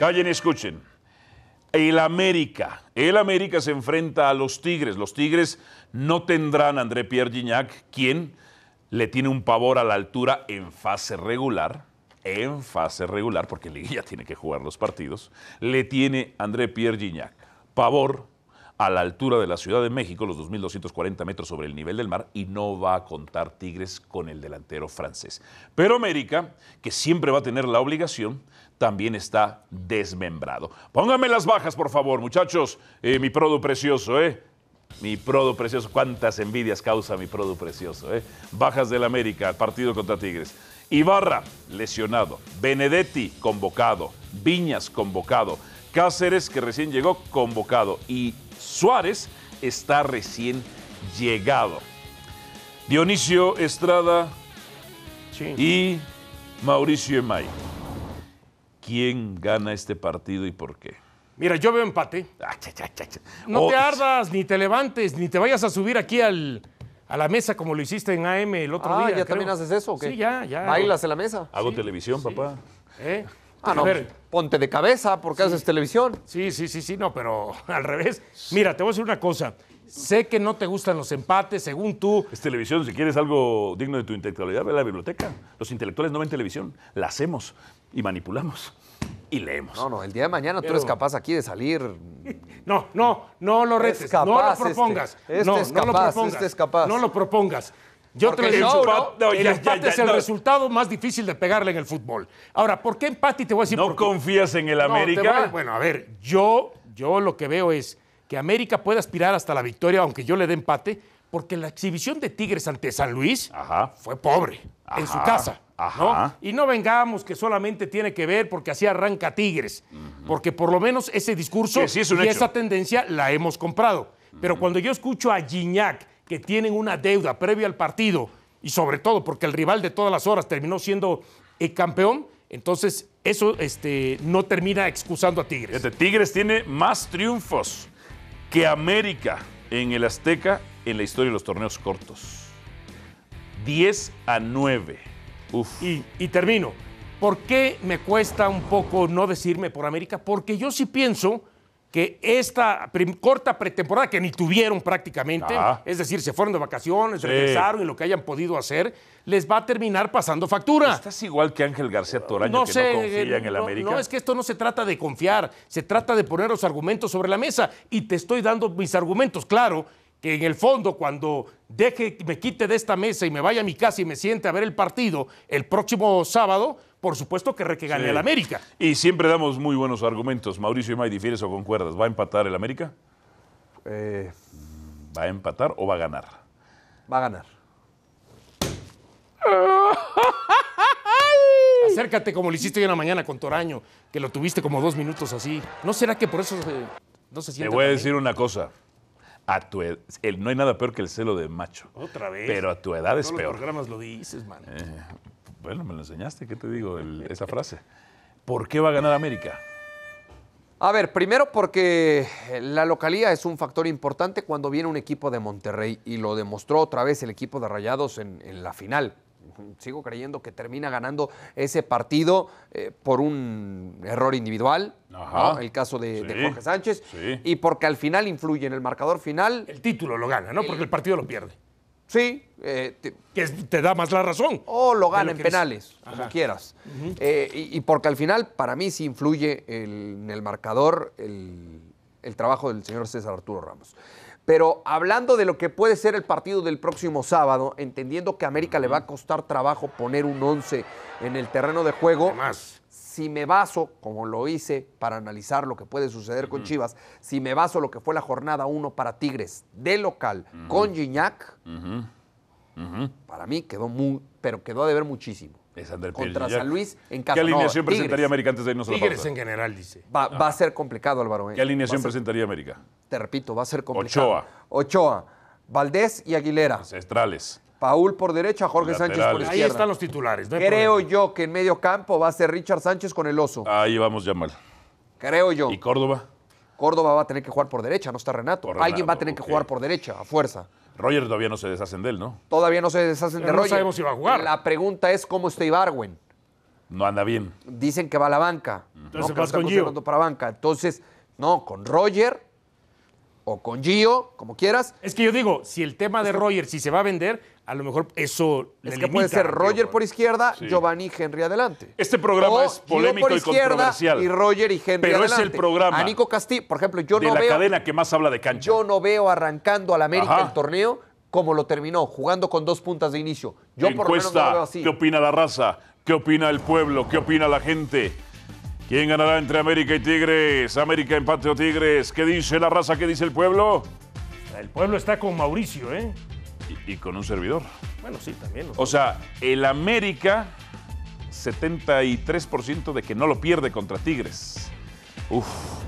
Callen y escuchen. El América. El América se enfrenta a los Tigres. Los Tigres no tendrán a André Pierre Gignac, quien le tiene un pavor a la altura en fase regular. En fase regular, porque Liguilla tiene que jugar los partidos. Le tiene André Pierre Gignac. Pavor a la altura de la Ciudad de México, los 2.240 metros sobre el nivel del mar, y no va a contar Tigres con el delantero francés. Pero América, que siempre va a tener la obligación también está desmembrado. Pónganme las bajas, por favor, muchachos. Eh, mi prodo precioso, ¿eh? Mi prodo precioso, cuántas envidias causa mi prodo precioso. ¿eh? Bajas del América, partido contra Tigres. Ibarra, lesionado. Benedetti, convocado. Viñas, convocado. Cáceres, que recién llegó, convocado. Y Suárez está recién llegado. Dionisio Estrada y Mauricio Emay. ¿Quién gana este partido y por qué? Mira, yo veo empate. Ah, no oh, te ardas, ni te levantes, ni te vayas a subir aquí a la mesa como lo hiciste en AM el otro ah, día. ah, ¿Ya también haces eso? ¿o qué? Sí, ya, ya. ¿Bailas en la mesa? Hago televisión, papá. ¿Eh? Ah, no, ponte de cabeza porque haces televisión. Sí, sí, sí, sí, no, pero al revés. Mira, te voy a decir una cosa. Sé que no te gustan los empates, según tú. Es televisión, si quieres algo digno de tu intelectualidad, ve a la biblioteca. Los intelectuales no ven televisión, la hacemos y manipulamos y leemos. No, no, el día de mañana tú eres capaz aquí de salir. No, no, no lo retes, no lo este, propongas. Este no, este es capaz, no lo propongas, No lo propongas. Yo te lo el empate es el resultado más difícil de pegarle en el fútbol. Ahora, ¿por qué empate? te voy a decir. No confías en el América. bueno, a ver, yo, yo lo que veo es que América puede aspirar hasta la victoria, aunque yo le dé empate, porque la exhibición de Tigres ante San Luis fue pobre en su casa. Y no vengamos que solamente tiene que ver porque así arranca Tigres, porque por lo menos ese discurso y esa tendencia la hemos comprado. Pero cuando yo escucho a Gignac que tienen una deuda previa al partido y sobre todo porque el rival de todas las horas terminó siendo el eh, campeón, entonces eso este, no termina excusando a Tigres. Tigres tiene más triunfos que América en el Azteca en la historia de los torneos cortos. 10 a 9. Y, y, termino. ¿Por qué me cuesta un poco no decirme por América? Porque yo sí pienso que esta corta pretemporada que ni tuvieron prácticamente, es decir, se fueron de vacaciones, regresaron y lo que hayan podido hacer, les va a terminar pasando factura. Estás igual que Ángel García Toraño, que no confía en el América. No, es que esto no se trata de confiar, se trata de poner los argumentos sobre la mesa y te estoy dando mis argumentos, claro, que en el fondo cuando deje, me quite de esta mesa y me vaya a mi casa y me siente a ver el partido el próximo sábado, por supuesto que que gane el América. Y siempre damos muy buenos argumentos. Mauricio y May, ¿difieres o concuerdas? ¿Va a empatar el América? Eh, ¿Va a empatar o va a ganar? Va a ganar. Acércate como lo hiciste hoy en la mañana con Toraño, que lo tuviste como dos minutos así. ¿No será que por eso no se siente? Te voy a decir una cosa. A tu no hay nada peor que el celo de macho. Otra vez. Pero a tu edad es peor. Los programas lo dices, man. Eh, bueno, me lo enseñaste, ¿qué te digo? esa frase. ¿Por qué va a ganar América? A ver, primero porque la localía es un factor importante cuando viene un equipo de Monterrey y lo demostró otra vez el equipo de Rayados en, la final. Sigo creyendo que termina ganando ese partido eh, por un error individual, el caso de, Jorge Sánchez, y porque al final influye en el marcador final. El título lo gana, ¿no? porque el partido lo pierde. Sí. Eh, te, que te da más la razón. O lo ganan en penales, como quieras. Eh, y, porque al final, para mí, sí influye en el marcador el, trabajo del señor César Arturo Ramos. Pero hablando de lo que puede ser el partido del próximo sábado, entendiendo que a América le va a costar trabajo poner un 11 en el terreno de juego, si me baso, como lo hice para analizar lo que puede suceder con Chivas, si me baso lo que fue la jornada 1 para Tigres de local con Gignac, para mí quedó muy, pero quedó de ver muchísimo. Contra San Luis en casa. ¿Qué alineación presentaría América antes de irnos a la Tigres en general, dice. Va, a ah. ser complicado, Álvaro. ¿eh? ¿Qué alineación presentaría América? Te repito, va a ser complicado. Ochoa. Ochoa. Valdés y Aguilera. Ancestrales. Paul por derecha, Jorge Sánchez por izquierda. Ahí están los titulares. Creo yo que en medio campo va a ser Richard Sánchez con el oso. Ahí vamos ya mal. Creo yo. ¿Y Córdoba? Córdoba va a tener que jugar por derecha, no está Renato. Alguien va a tener que jugar por derecha, a fuerza. Roger todavía no se deshacen de él, ¿no? Todavía no se deshacen de Roger. No sabemos si va a jugar. La pregunta es cómo está Ibarwen. No anda bien. Dicen que va a la banca. Entonces vas con para banca. Entonces, no, con Roger o con Gio, como quieras. Es que yo digo, si el tema de Roger, si se va a vender, a lo mejor eso es que puede ser Roger por izquierda, Giovanni Giovanni Henry adelante. Este programa es polémico por y Y Roger y Henry Pero es el programa. A Nico Castillo, por ejemplo, yo de la cadena que más habla de cancha. Yo no veo arrancando al América el torneo como lo terminó, jugando con dos puntas de inicio. Yo por lo menos no veo así. ¿Qué opina la raza? ¿Qué opina el pueblo? ¿Qué opina la gente? ¿Quién ganará entre América y Tigres? América empate o Tigres. ¿Qué dice la raza? ¿Qué dice el pueblo? El pueblo está con Mauricio, ¿eh? Y, con un servidor. Bueno, sí, también. O sea, el América, 73% de que no lo pierde contra Tigres. Uf,